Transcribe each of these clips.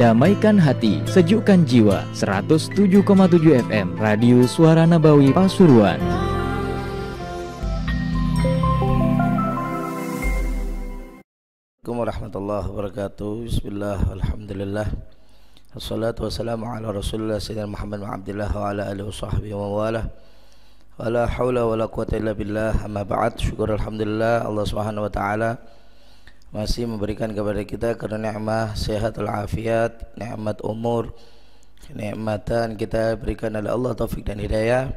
Damaikan hati, sejukkan jiwa 107,7 FM Radio Suara Nabawi Pasuruan Assalamualaikum warahmatullahi wabarakatuh Bismillah, Alhamdulillah Assalatu wassalamu ala rasulullah Sayyidina Muhammad wa abdillah wa ala alihi wa sahbihi wa wala haula wala quwata illa billah amma ba'd syukur alhamdulillah Allah Subhanahu wa taala masih memberikan kepada kita karunia nikmat sehat wal afiat nikmat umur kenikmatan kita berikan oleh Allah taufik dan hidayah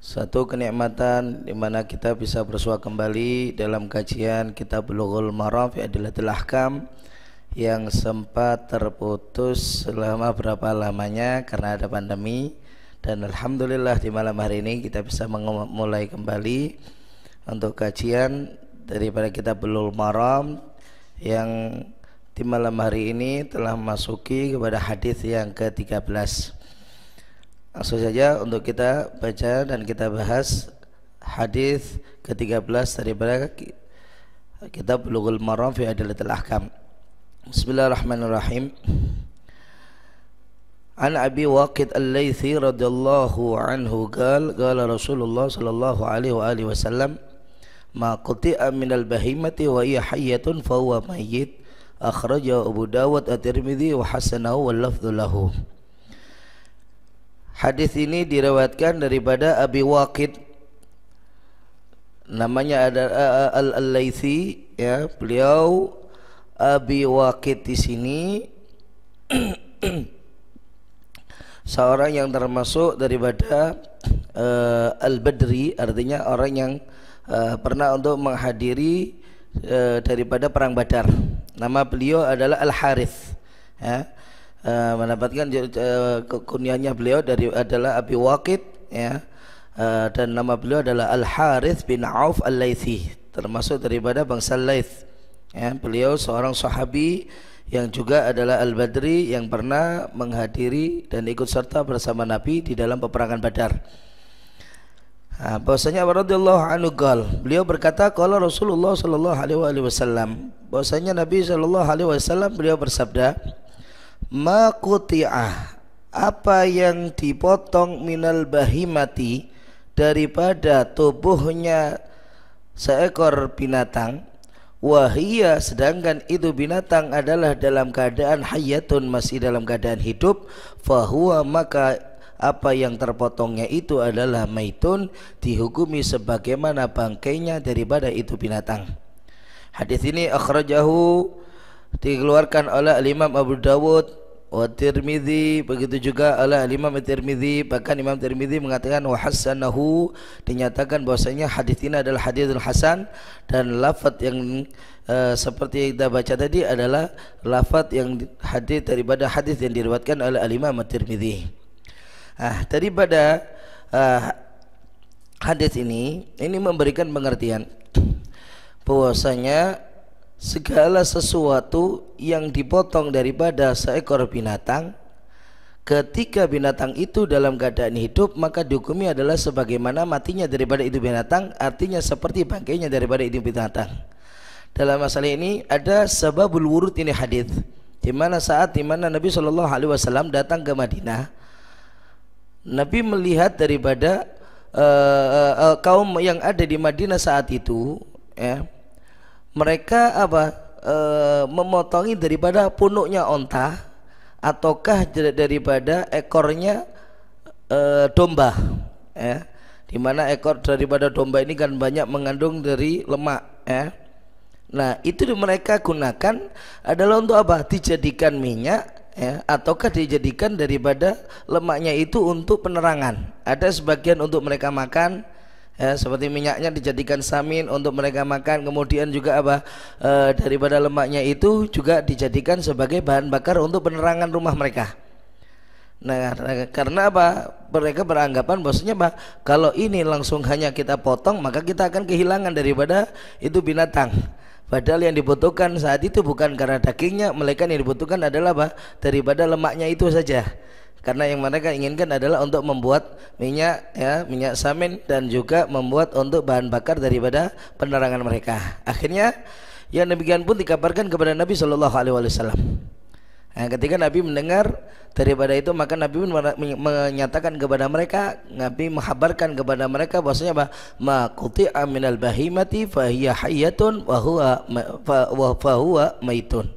satu kenikmatan di mana kita bisa bersua kembali dalam kajian kitab Lughul Maram fi Adillatil Ahkam yang sempat terputus selama berapa lamanya karena ada pandemi dan alhamdulillah di malam hari ini kita bisa mulai kembali untuk kajian daripada kita Belul Maram yang di malam hari ini telah memasuki kepada hadis yang ke-13. Langsung saja untuk kita baca dan kita bahas hadis ke-13 daripada kitab Bulughul Maram fi Adillatil Ahkam. Bismillahirrahmanirrahim. An Abi Waqid Al-Laythi radhiyallahu anhu qal qala Rasulullah sallallahu alaihi wa alihi wasallam ma quti'a minal bahimati wa hiya hayyatun fa huwa mayyit akhraja Abu Dawud At-Tirmidzi wa hasanahu wal lafdhu lahu Hadis ini diriwayatkan daripada Abi Waqid namanya ada Al-Laythi ya beliau Abi Waqid di sini seorang yang termasuk daripada uh, al-badri artinya orang yang uh, pernah untuk menghadiri uh, daripada perang badar nama beliau adalah al-harith ya uh, mendapatkan uh, kunyahnya beliau dari adalah Abi Waqid ya uh, dan nama beliau adalah Al Harith bin Auf Al laythi termasuk daripada bangsa laith ya beliau seorang sahabi yang juga adalah Al-Badri yang pernah menghadiri dan ikut serta bersama Nabi di dalam peperangan Badar. Nah, bahwasanya radhiyallahu anhu gal. Beliau berkata kalau Rasulullah Shallallahu alaihi wasallam bahwasanya Nabi Shallallahu alaihi wasallam beliau bersabda ma apa yang dipotong minal bahimati daripada tubuhnya seekor binatang Wahia sedangkan itu binatang adalah dalam keadaan hayatun masih dalam keadaan hidup fahuwa maka apa yang terpotongnya itu adalah maitun dihukumi sebagaimana bangkainya daripada itu binatang. Hadis ini akhrajahu dikeluarkan oleh Imam Abu Dawud wa Tirmidzi begitu juga ala Imam Tirmidzi bahkan Imam Tirmidzi mengatakan wa hasanahu dinyatakan bahwasanya hadis ini adalah hadis hasan dan lafaz yang uh, seperti yang kita baca tadi adalah lafaz yang hadis daripada hadis yang diriwatkan oleh Imam Tirmidzi. Ah daripada ah, hadis ini ini memberikan pengertian bahwasanya segala sesuatu yang dipotong daripada seekor binatang ketika binatang itu dalam keadaan hidup maka dihukumi adalah sebagaimana matinya daripada itu binatang artinya seperti bangkainya daripada itu binatang dalam masalah ini ada sebabul wurud ini hadis di mana saat di mana Nabi Shallallahu Alaihi Wasallam datang ke Madinah Nabi melihat daripada uh, uh, uh, kaum yang ada di Madinah saat itu ya mereka apa e, memotongi daripada punuknya onta ataukah daripada ekornya e, domba ya mana ekor daripada domba ini kan banyak mengandung dari lemak ya nah itu mereka gunakan adalah untuk apa dijadikan minyak ya, ataukah dijadikan daripada lemaknya itu untuk penerangan. Ada sebagian untuk mereka makan, ya, seperti minyaknya dijadikan samin untuk mereka makan kemudian juga apa e, daripada lemaknya itu juga dijadikan sebagai bahan bakar untuk penerangan rumah mereka nah karena apa mereka beranggapan bahwasanya bah, kalau ini langsung hanya kita potong maka kita akan kehilangan daripada itu binatang Padahal yang dibutuhkan saat itu bukan karena dagingnya, melainkan yang dibutuhkan adalah bah, daripada lemaknya itu saja karena yang mereka inginkan adalah untuk membuat minyak ya minyak samin dan juga membuat untuk bahan bakar daripada penerangan mereka akhirnya yang demikian pun dikabarkan kepada Nabi Shallallahu Alaihi Wasallam nah, ketika Nabi mendengar daripada itu maka Nabi pun menyatakan kepada mereka Nabi menghabarkan kepada mereka bahwasanya apa ma quti'a minal bahimati fahiya hayyatun wa maitun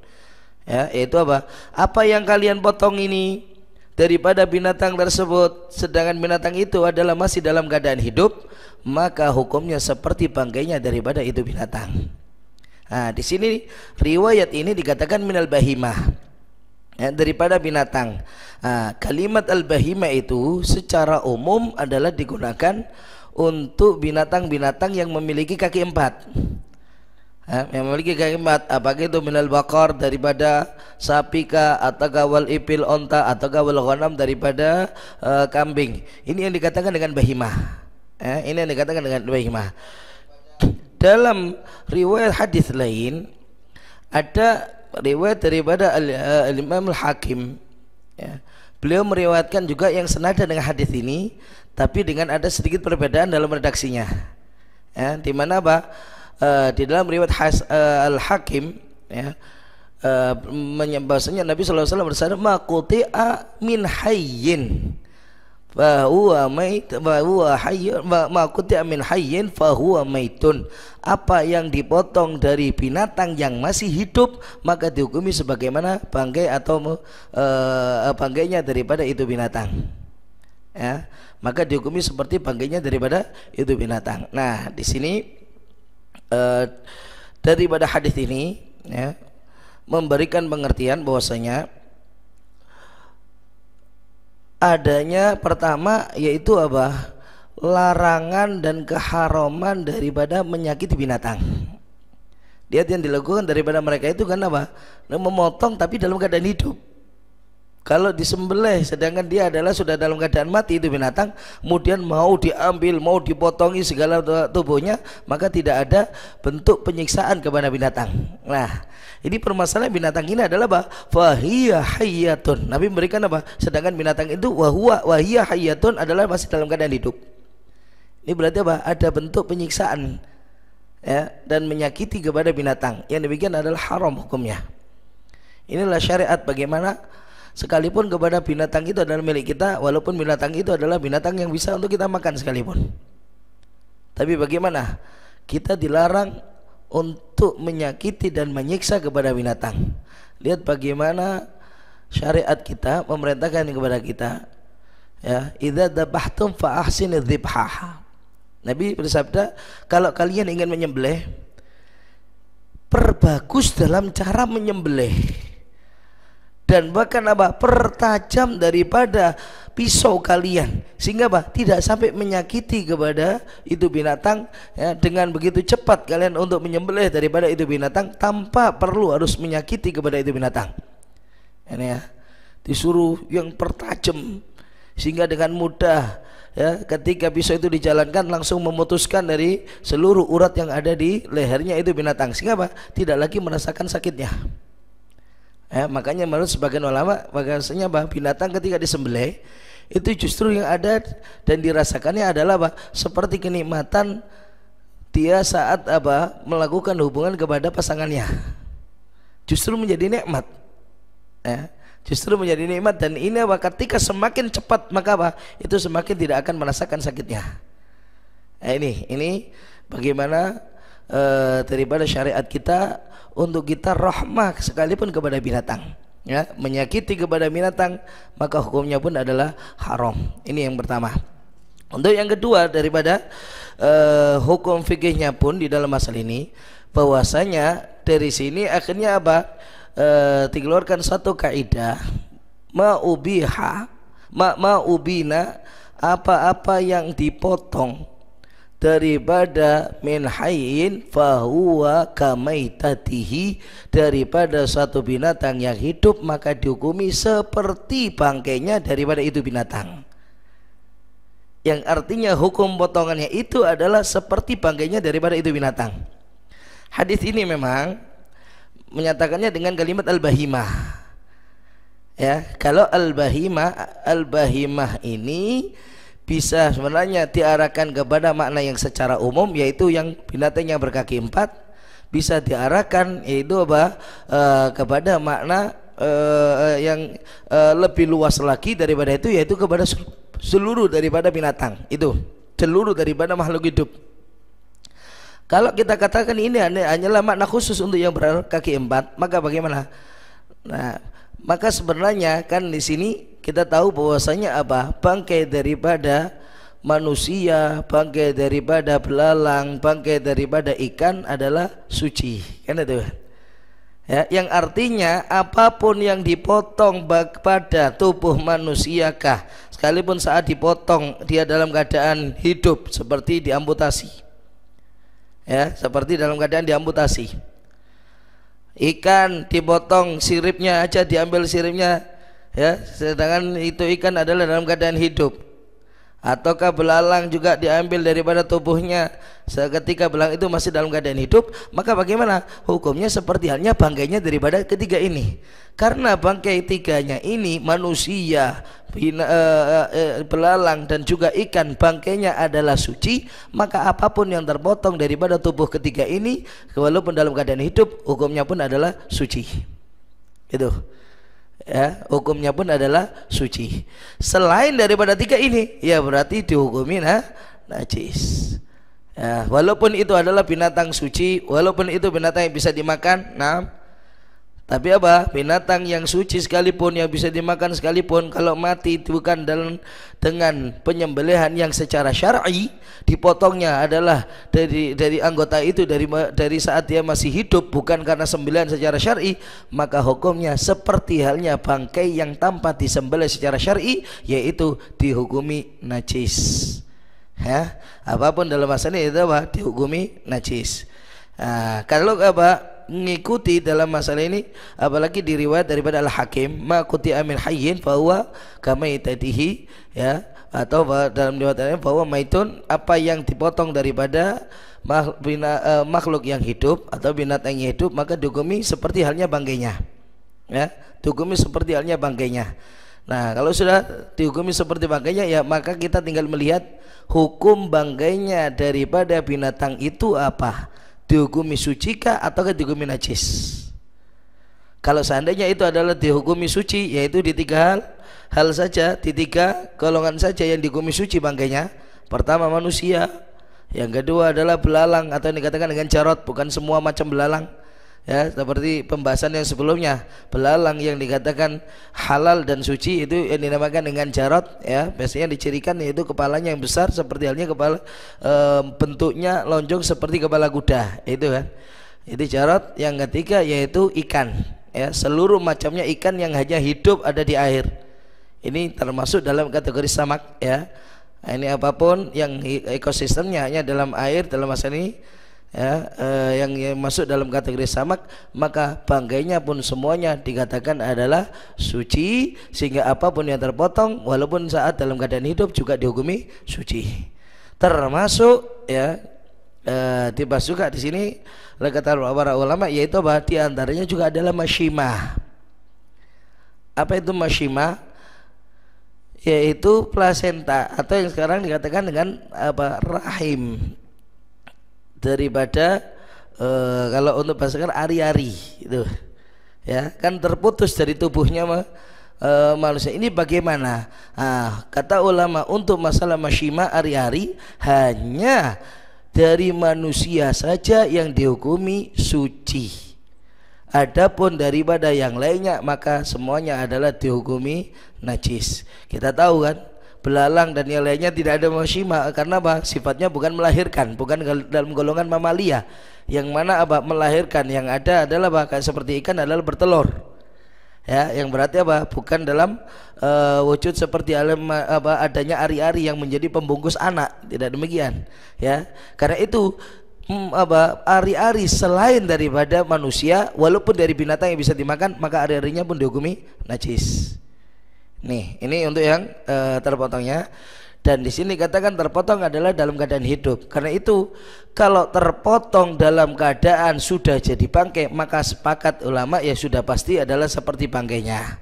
ya itu apa apa yang kalian potong ini daripada binatang tersebut sedangkan binatang itu adalah masih dalam keadaan hidup maka hukumnya seperti bangkainya daripada itu binatang nah, di sini riwayat ini dikatakan minal bahimah ya, daripada binatang nah, kalimat al bahimah itu secara umum adalah digunakan untuk binatang-binatang yang memiliki kaki empat Eh, yang memiliki kalimat apa itu minal bakor daripada sapi ka atau gawal ipil onta atau gawal ghanam daripada eh, kambing ini yang dikatakan dengan bahima eh, ini yang dikatakan dengan bahima dalam riwayat hadis lain ada riwayat daripada al, al Imam al Hakim ya. beliau meriwayatkan juga yang senada dengan hadis ini tapi dengan ada sedikit perbedaan dalam redaksinya ya, di mana apa uh, di dalam riwayat has, uh, eh, Al Hakim ya uh, eh, bahasanya Nabi SAW bersabda a min hayyin bahwa mait bahwa hayyun a min hayyin bahwa maitun apa yang dipotong dari binatang yang masih hidup maka dihukumi sebagaimana bangkai atau uh, bangkainya daripada itu binatang ya maka dihukumi seperti bangkainya daripada itu binatang nah di sini Eh, daripada hadis ini ya, memberikan pengertian bahwasanya adanya pertama yaitu apa larangan dan keharuman daripada menyakiti binatang dia yang dilakukan daripada mereka itu kan apa memotong tapi dalam keadaan hidup kalau disembelih sedangkan dia adalah sudah dalam keadaan mati itu binatang kemudian mau diambil mau dipotongi segala tubuhnya maka tidak ada bentuk penyiksaan kepada binatang nah ini permasalahan binatang ini adalah apa fahiyah hayatun Nabi memberikan apa sedangkan binatang itu wahua wahiyah hayatun adalah masih dalam keadaan hidup ini berarti apa ada bentuk penyiksaan ya dan menyakiti kepada binatang yang demikian adalah haram hukumnya inilah syariat bagaimana sekalipun kepada binatang itu adalah milik kita walaupun binatang itu adalah binatang yang bisa untuk kita makan sekalipun tapi bagaimana kita dilarang untuk menyakiti dan menyiksa kepada binatang lihat bagaimana syariat kita memerintahkan kepada kita ya idza dabahtum fa ahsinu dzibhah Nabi bersabda kalau kalian ingin menyembelih perbagus dalam cara menyembelih dan bahkan apa pertajam daripada pisau kalian sehingga apa tidak sampai menyakiti kepada itu binatang ya, dengan begitu cepat kalian untuk menyembelih daripada itu binatang tanpa perlu harus menyakiti kepada itu binatang ini ya disuruh yang pertajam sehingga dengan mudah ya ketika pisau itu dijalankan langsung memutuskan dari seluruh urat yang ada di lehernya itu binatang sehingga apa tidak lagi merasakan sakitnya ya makanya menurut sebagian ulama bahasanya bahwa binatang ketika disembelih itu justru yang ada dan dirasakannya adalah apa? seperti kenikmatan dia saat apa melakukan hubungan kepada pasangannya. Justru menjadi nikmat. Ya. justru menjadi nikmat dan ini apa ketika semakin cepat maka apa itu semakin tidak akan merasakan sakitnya nah, ini ini bagaimana e, daripada syariat kita untuk kita rahmah sekalipun kepada binatang ya menyakiti kepada binatang maka hukumnya pun adalah haram ini yang pertama untuk yang kedua daripada uh, hukum fikihnya pun di dalam masalah ini bahwasanya dari sini akhirnya apa uh, dikeluarkan satu kaidah maubiha ma maubina apa-apa yang dipotong daripada min hayyin fahuwa kamaitatihi daripada suatu binatang yang hidup maka dihukumi seperti bangkainya daripada itu binatang yang artinya hukum potongannya itu adalah seperti bangkainya daripada itu binatang hadis ini memang menyatakannya dengan kalimat al-bahimah ya kalau al-bahimah al-bahimah ini bisa sebenarnya diarahkan kepada makna yang secara umum yaitu yang binatang yang berkaki empat bisa diarahkan yaitu apa e, kepada makna e, yang e, lebih luas lagi daripada itu yaitu kepada seluruh daripada binatang itu seluruh daripada makhluk hidup kalau kita katakan ini hanyalah makna khusus untuk yang berkaki empat maka bagaimana nah maka sebenarnya kan di sini kita tahu bahwasanya apa bangkai daripada manusia, bangkai daripada belalang, bangkai daripada ikan adalah suci. Kan itu Ya, yang artinya apapun yang dipotong pada tubuh manusiakah sekalipun saat dipotong dia dalam keadaan hidup seperti diamputasi ya seperti dalam keadaan diamputasi ikan dipotong siripnya aja diambil siripnya ya sedangkan itu ikan adalah dalam keadaan hidup ataukah belalang juga diambil daripada tubuhnya seketika belalang itu masih dalam keadaan hidup maka bagaimana hukumnya seperti halnya bangkainya daripada ketiga ini karena bangkai tiganya ini manusia bina, e, e, belalang dan juga ikan bangkainya adalah suci maka apapun yang terpotong daripada tubuh ketiga ini walaupun dalam keadaan hidup hukumnya pun adalah suci itu ya hukumnya pun adalah suci selain daripada tiga ini ya berarti dihukumi nah, najis ya walaupun itu adalah binatang suci walaupun itu binatang yang bisa dimakan nah tapi apa? Binatang yang suci sekalipun yang bisa dimakan sekalipun kalau mati itu bukan dalam dengan penyembelihan yang secara syar'i dipotongnya adalah dari dari anggota itu dari dari saat dia masih hidup bukan karena sembelihan secara syar'i maka hukumnya seperti halnya bangkai yang tanpa disembelih secara syar'i yaitu dihukumi najis. Ya, apapun dalam masalah itu apa? dihukumi najis. Nah, kalau apa mengikuti dalam masalah ini apalagi diriwayat daripada al-hakim ma kuti amin hayyin bahwa kami tadihi ya atau dalam riwayat lain bahwa maitun apa yang dipotong daripada e, makhluk yang hidup atau binatang yang hidup maka dugumi seperti halnya bangkainya ya dugumi seperti halnya bangkainya Nah, kalau sudah dihukumi seperti bangkainya ya maka kita tinggal melihat hukum bangkainya daripada binatang itu apa dihukumi suci kah atau dihukumi najis kalau seandainya itu adalah dihukumi suci yaitu di tiga hal hal saja di tiga golongan saja yang dihukumi suci bangkainya pertama manusia yang kedua adalah belalang atau yang dikatakan dengan jarot bukan semua macam belalang ya seperti pembahasan yang sebelumnya belalang yang dikatakan halal dan suci itu yang dinamakan dengan jarot ya biasanya dicirikan yaitu kepalanya yang besar seperti halnya kepala e, bentuknya lonjong seperti kepala kuda itu kan itu jarot yang ketiga yaitu ikan ya seluruh macamnya ikan yang hanya hidup ada di air ini termasuk dalam kategori samak ya ini apapun yang ekosistemnya hanya dalam air dalam masa ini ya, eh, yang, yang masuk dalam kategori samak maka bangkainya pun semuanya dikatakan adalah suci sehingga apapun yang terpotong walaupun saat dalam keadaan hidup juga dihukumi suci termasuk ya eh, tiba juga di sini kata para ulama yaitu bahwa antaranya juga adalah masyimah apa itu masyimah yaitu plasenta atau yang sekarang dikatakan dengan apa rahim daripada uh, kalau untuk bahasa kan ari-ari itu ya kan terputus dari tubuhnya mah eh, Uh, manusia ini bagaimana ah, kata ulama untuk masalah masyima ari-ari hanya dari manusia saja yang dihukumi suci Adapun daripada yang lainnya maka semuanya adalah dihukumi najis kita tahu kan belalang dan yang lainnya tidak ada masyima karena apa sifatnya bukan melahirkan bukan dalam golongan mamalia yang mana apa melahirkan yang ada adalah bahkan seperti ikan adalah bertelur ya yang berarti apa bukan dalam uh, wujud seperti alam apa adanya ari-ari yang menjadi pembungkus anak tidak demikian ya karena itu hmm, apa ari-ari selain daripada manusia walaupun dari binatang yang bisa dimakan maka ari-arinya pun dihukumi najis Nih, ini untuk yang e, terpotongnya. Dan di sini katakan terpotong adalah dalam keadaan hidup. Karena itu kalau terpotong dalam keadaan sudah jadi bangkai, maka sepakat ulama ya sudah pasti adalah seperti bangkainya.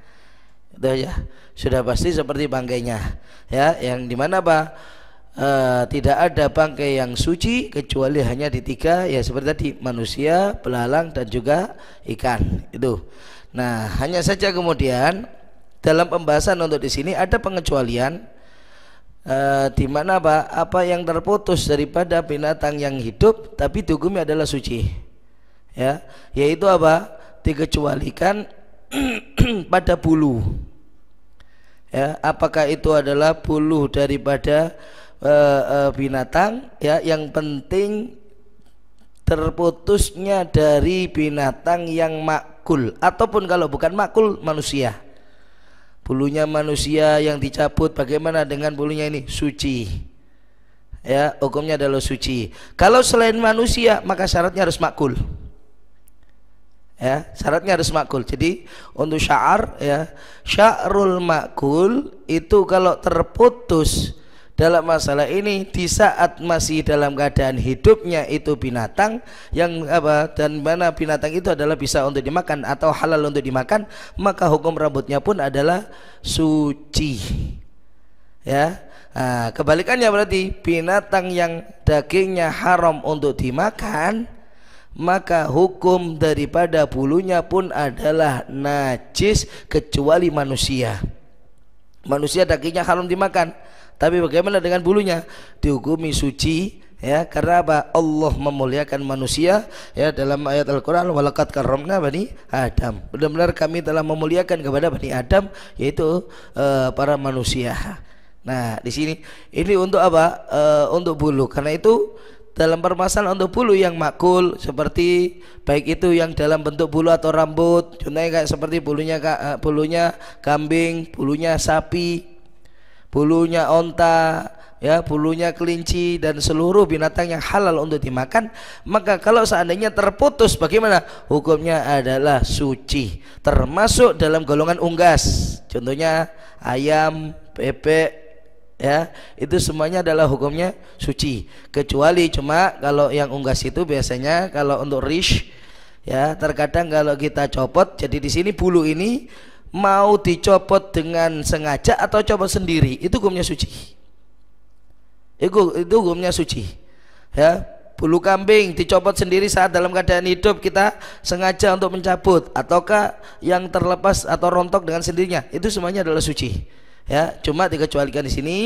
Itu ya, sudah pasti seperti bangkainya. Ya, yang dimana pak? E, tidak ada bangkai yang suci kecuali hanya di tiga ya seperti tadi manusia, belalang dan juga ikan itu. Nah hanya saja kemudian dalam pembahasan untuk di sini ada pengecualian eh, di mana apa apa yang terputus daripada binatang yang hidup tapi dugumnya adalah suci ya yaitu apa dikecualikan pada bulu ya apakah itu adalah bulu daripada uh, uh, binatang ya yang penting terputusnya dari binatang yang makul ataupun kalau bukan makul manusia bulunya manusia yang dicabut bagaimana dengan bulunya ini suci ya hukumnya adalah suci kalau selain manusia maka syaratnya harus makul ya syaratnya harus makul jadi untuk syar ya syarul makul itu kalau terputus dalam masalah ini di saat masih dalam keadaan hidupnya itu binatang yang apa dan mana binatang itu adalah bisa untuk dimakan atau halal untuk dimakan maka hukum rambutnya pun adalah suci ya nah, kebalikannya berarti binatang yang dagingnya haram untuk dimakan maka hukum daripada bulunya pun adalah najis kecuali manusia manusia dagingnya haram dimakan tapi bagaimana dengan bulunya dihukumi suci ya karena apa Allah memuliakan manusia ya dalam ayat Al-Qur'an walakat karomna bani Adam benar-benar kami telah memuliakan kepada bani Adam yaitu uh, para manusia nah di sini ini untuk apa uh, untuk bulu karena itu dalam permasalahan untuk bulu yang makul seperti baik itu yang dalam bentuk bulu atau rambut contohnya kayak seperti bulunya eh, bulunya kambing bulunya sapi bulunya onta ya bulunya kelinci dan seluruh binatang yang halal untuk dimakan maka kalau seandainya terputus bagaimana hukumnya adalah suci termasuk dalam golongan unggas contohnya ayam bebek ya itu semuanya adalah hukumnya suci kecuali cuma kalau yang unggas itu biasanya kalau untuk rish ya terkadang kalau kita copot jadi di sini bulu ini mau dicopot dengan sengaja atau copot sendiri itu hukumnya suci itu, itu hukumnya suci ya bulu kambing dicopot sendiri saat dalam keadaan hidup kita sengaja untuk mencabut ataukah yang terlepas atau rontok dengan sendirinya itu semuanya adalah suci ya cuma dikecualikan di sini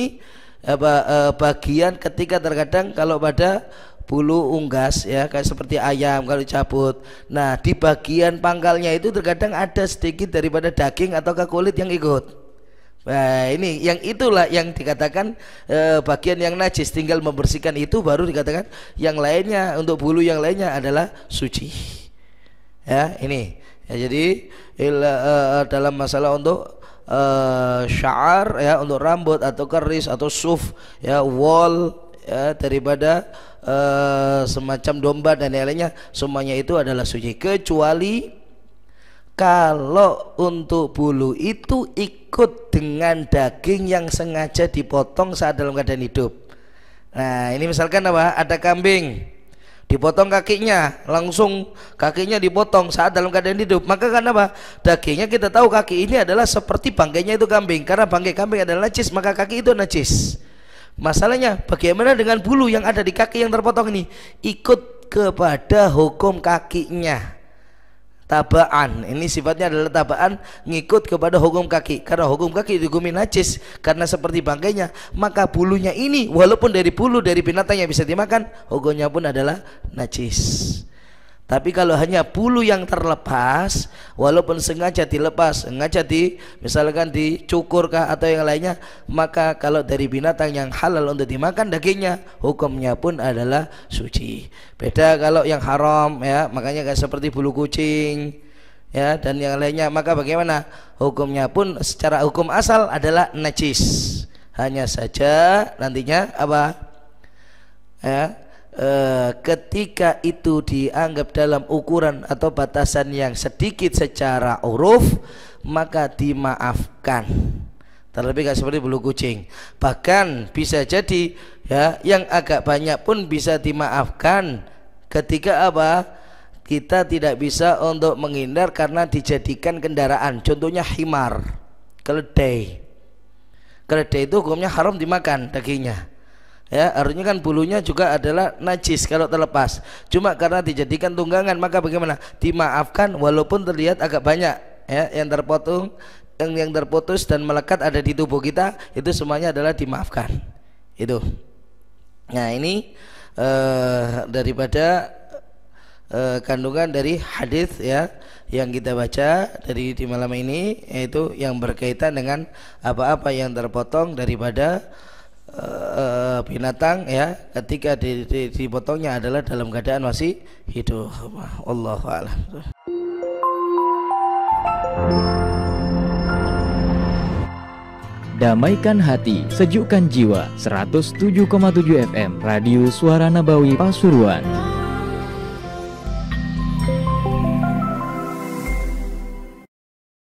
apa, eh, bagian ketika terkadang kalau pada bulu unggas ya kayak seperti ayam kalau dicabut nah di bagian pangkalnya itu terkadang ada sedikit daripada daging atau ke kulit yang ikut Nah ini yang itulah yang dikatakan eh, bagian yang najis tinggal membersihkan itu baru dikatakan yang lainnya untuk bulu yang lainnya adalah suci ya ini ya, jadi il, eh, eh dalam masalah untuk uh, eh, syar ya untuk rambut atau keris atau suf ya wall ya daripada uh, semacam domba dan lain-lainnya semuanya itu adalah suci kecuali kalau untuk bulu itu ikut dengan daging yang sengaja dipotong saat dalam keadaan hidup nah ini misalkan apa ada kambing dipotong kakinya langsung kakinya dipotong saat dalam keadaan hidup maka karena apa dagingnya kita tahu kaki ini adalah seperti bangkainya itu kambing karena bangkai kambing adalah najis maka kaki itu najis masalahnya bagaimana dengan bulu yang ada di kaki yang terpotong ini ikut kepada hukum kakinya tabaan ini sifatnya adalah tabaan ngikut kepada hukum kaki karena hukum kaki dihukumi najis karena seperti bangkainya maka bulunya ini walaupun dari bulu dari binatang yang bisa dimakan hukumnya pun adalah najis tapi kalau hanya bulu yang terlepas, walaupun sengaja dilepas, sengaja di misalkan dicukur kah atau yang lainnya, maka kalau dari binatang yang halal untuk dimakan dagingnya, hukumnya pun adalah suci. Beda kalau yang haram ya, makanya kayak seperti bulu kucing ya dan yang lainnya, maka bagaimana? Hukumnya pun secara hukum asal adalah najis. Hanya saja nantinya apa? Ya, Eh, ketika itu dianggap dalam ukuran atau batasan yang sedikit secara uruf maka dimaafkan terlebih nggak seperti bulu kucing bahkan bisa jadi ya yang agak banyak pun bisa dimaafkan ketika apa kita tidak bisa untuk menghindar karena dijadikan kendaraan contohnya himar keledai keledai itu hukumnya haram dimakan dagingnya ya artinya kan bulunya juga adalah najis kalau terlepas cuma karena dijadikan tunggangan maka bagaimana dimaafkan walaupun terlihat agak banyak ya yang terpotong yang, yang terputus dan melekat ada di tubuh kita itu semuanya adalah dimaafkan itu nah ini eh, daripada eh, kandungan dari hadis ya yang kita baca dari di malam ini yaitu yang berkaitan dengan apa-apa yang terpotong daripada Eh, binatang ya ketika di, di, dipotongnya adalah dalam keadaan masih hidup. Allah a'lam. Damaikan hati, sejukkan jiwa. 107,7 FM Radio Suara Nabawi Pasuruan.